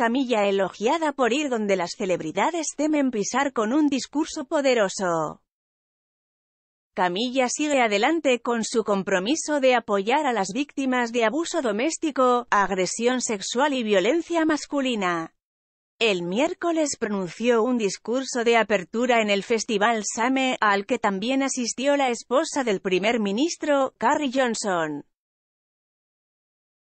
Camilla elogiada por ir donde las celebridades temen pisar con un discurso poderoso. Camilla sigue adelante con su compromiso de apoyar a las víctimas de abuso doméstico, agresión sexual y violencia masculina. El miércoles pronunció un discurso de apertura en el Festival SAME, al que también asistió la esposa del primer ministro, Carrie Johnson.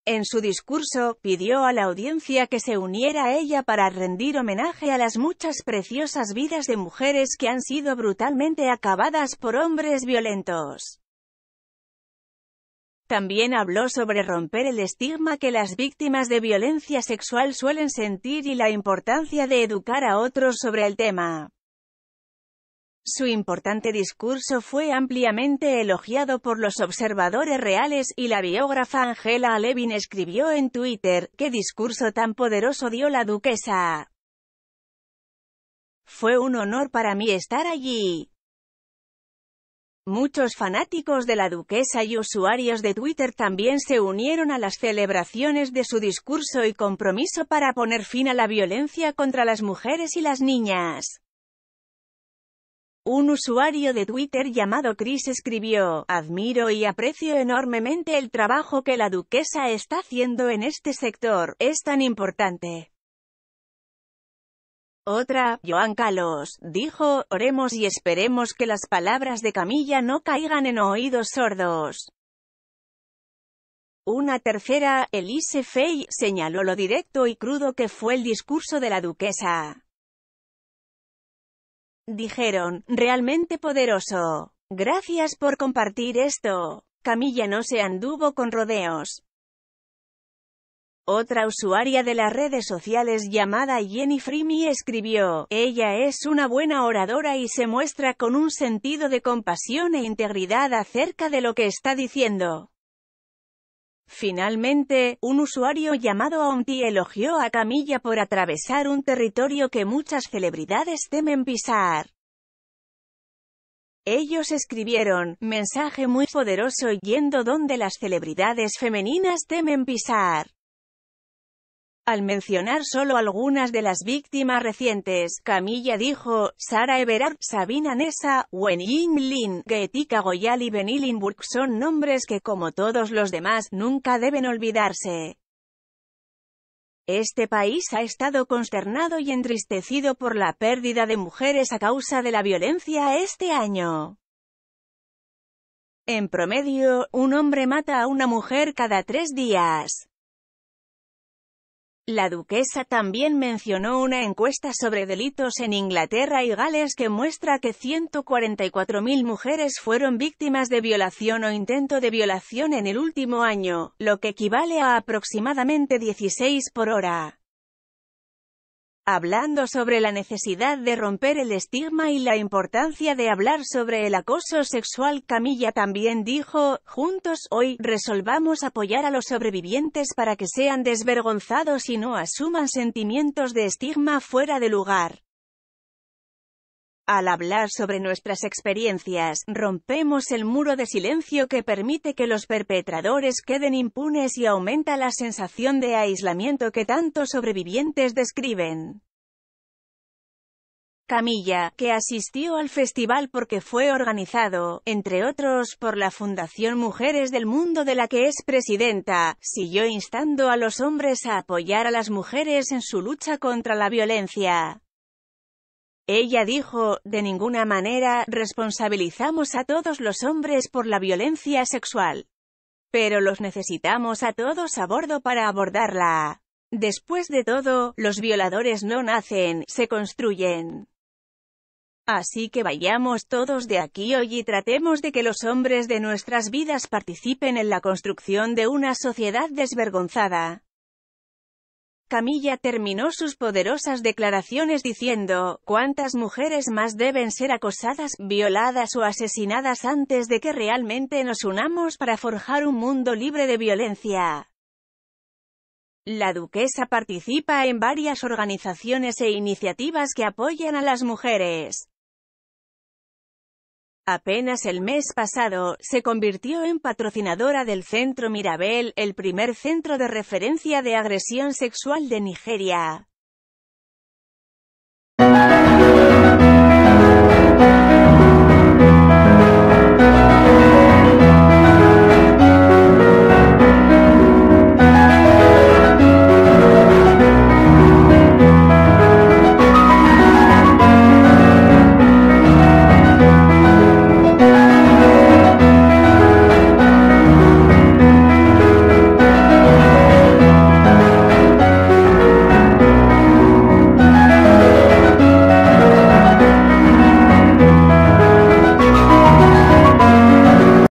En su discurso, pidió a la audiencia que se uniera a ella para rendir homenaje a las muchas preciosas vidas de mujeres que han sido brutalmente acabadas por hombres violentos. También habló sobre romper el estigma que las víctimas de violencia sexual suelen sentir y la importancia de educar a otros sobre el tema. Su importante discurso fue ampliamente elogiado por los observadores reales, y la biógrafa Angela Levin escribió en Twitter, «¿Qué discurso tan poderoso dio la duquesa? Fue un honor para mí estar allí». Muchos fanáticos de la duquesa y usuarios de Twitter también se unieron a las celebraciones de su discurso y compromiso para poner fin a la violencia contra las mujeres y las niñas. Un usuario de Twitter llamado Chris escribió, Admiro y aprecio enormemente el trabajo que la duquesa está haciendo en este sector, es tan importante. Otra, Joan Carlos, dijo, oremos y esperemos que las palabras de Camilla no caigan en oídos sordos. Una tercera, Elise Fey, señaló lo directo y crudo que fue el discurso de la duquesa. Dijeron, realmente poderoso. Gracias por compartir esto. Camilla no se anduvo con rodeos. Otra usuaria de las redes sociales llamada Jenny Frimi escribió, Ella es una buena oradora y se muestra con un sentido de compasión e integridad acerca de lo que está diciendo. Finalmente, un usuario llamado Auntie elogió a Camilla por atravesar un territorio que muchas celebridades temen pisar. Ellos escribieron, mensaje muy poderoso yendo donde las celebridades femeninas temen pisar. Al mencionar solo algunas de las víctimas recientes, Camilla dijo, Sara Everard, Sabina Nessa, Wen Lin, Getika Goyal y Benilinburg son nombres que como todos los demás, nunca deben olvidarse. Este país ha estado consternado y entristecido por la pérdida de mujeres a causa de la violencia este año. En promedio, un hombre mata a una mujer cada tres días. La duquesa también mencionó una encuesta sobre delitos en Inglaterra y Gales que muestra que 144.000 mujeres fueron víctimas de violación o intento de violación en el último año, lo que equivale a aproximadamente 16 por hora hablando sobre la necesidad de romper el estigma y la importancia de hablar sobre el acoso sexual. Camilla también dijo, juntos, hoy, resolvamos apoyar a los sobrevivientes para que sean desvergonzados y no asuman sentimientos de estigma fuera de lugar. Al hablar sobre nuestras experiencias, rompemos el muro de silencio que permite que los perpetradores queden impunes y aumenta la sensación de aislamiento que tantos sobrevivientes describen. Camilla, que asistió al festival porque fue organizado, entre otros, por la Fundación Mujeres del Mundo de la que es presidenta, siguió instando a los hombres a apoyar a las mujeres en su lucha contra la violencia. Ella dijo, de ninguna manera, responsabilizamos a todos los hombres por la violencia sexual. Pero los necesitamos a todos a bordo para abordarla. Después de todo, los violadores no nacen, se construyen. Así que vayamos todos de aquí hoy y tratemos de que los hombres de nuestras vidas participen en la construcción de una sociedad desvergonzada. Camilla terminó sus poderosas declaraciones diciendo, ¿cuántas mujeres más deben ser acosadas, violadas o asesinadas antes de que realmente nos unamos para forjar un mundo libre de violencia? La duquesa participa en varias organizaciones e iniciativas que apoyan a las mujeres. Apenas el mes pasado, se convirtió en patrocinadora del Centro Mirabel, el primer centro de referencia de agresión sexual de Nigeria.